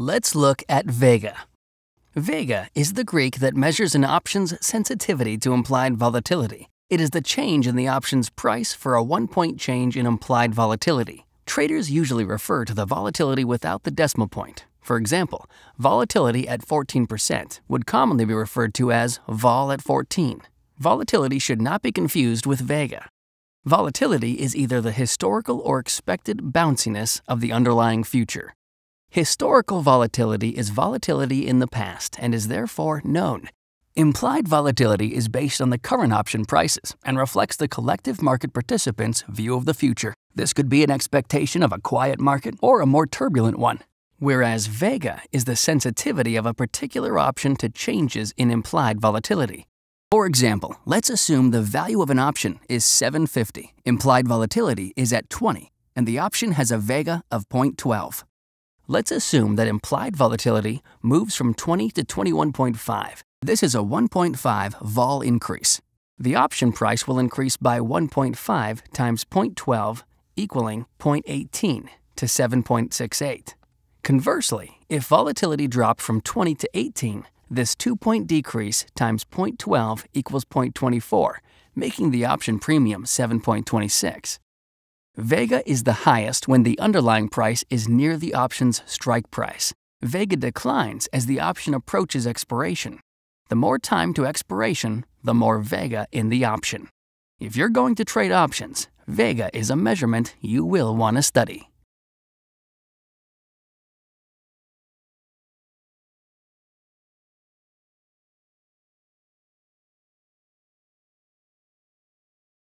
Let's look at vega. Vega is the Greek that measures an option's sensitivity to implied volatility. It is the change in the option's price for a one-point change in implied volatility. Traders usually refer to the volatility without the decimal point. For example, volatility at 14% would commonly be referred to as vol at 14. Volatility should not be confused with vega. Volatility is either the historical or expected bounciness of the underlying future. Historical volatility is volatility in the past and is therefore known. Implied volatility is based on the current option prices and reflects the collective market participants' view of the future. This could be an expectation of a quiet market or a more turbulent one. Whereas vega is the sensitivity of a particular option to changes in implied volatility. For example, let's assume the value of an option is 750, implied volatility is at 20, and the option has a vega of 0.12. Let's assume that implied volatility moves from 20 to 21.5. This is a 1.5 vol increase. The option price will increase by 1.5 times 0.12 equaling 0.18 to 7.68. Conversely, if volatility dropped from 20 to 18, this 2-point decrease times 0.12 equals 0.24, making the option premium 7.26. Vega is the highest when the underlying price is near the option's strike price. Vega declines as the option approaches expiration. The more time to expiration, the more Vega in the option. If you're going to trade options, Vega is a measurement you will want to study.